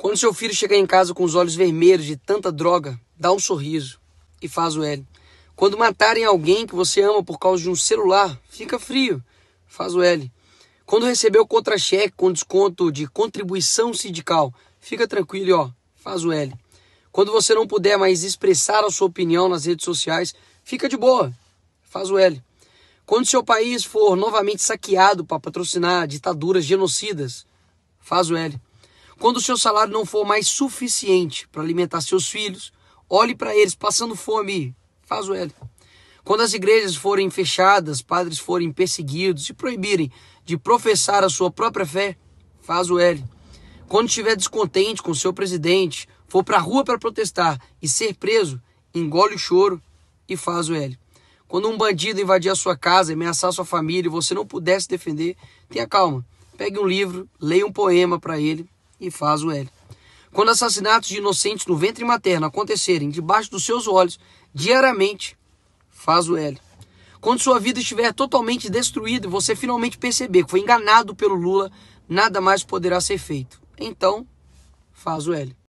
Quando seu filho chegar em casa com os olhos vermelhos de tanta droga, dá um sorriso e faz o L. Quando matarem alguém que você ama por causa de um celular, fica frio, faz o L. Quando receber o contra-cheque com desconto de contribuição sindical, fica tranquilo, ó, faz o L. Quando você não puder mais expressar a sua opinião nas redes sociais, fica de boa, faz o L. Quando seu país for novamente saqueado para patrocinar ditaduras genocidas, faz o L. Quando o seu salário não for mais suficiente para alimentar seus filhos, olhe para eles passando fome, faz o L. Quando as igrejas forem fechadas, padres forem perseguidos e proibirem de professar a sua própria fé, faz o L. Quando estiver descontente com seu presidente, for para a rua para protestar e ser preso, engole o choro e faz o L. Quando um bandido invadir a sua casa, ameaçar sua família e você não puder se defender, tenha calma. Pegue um livro, leia um poema para ele e faz o L. Quando assassinatos de inocentes no ventre materno acontecerem debaixo dos seus olhos, diariamente, faz o L. Quando sua vida estiver totalmente destruída e você finalmente perceber que foi enganado pelo Lula, nada mais poderá ser feito. Então, faz o L.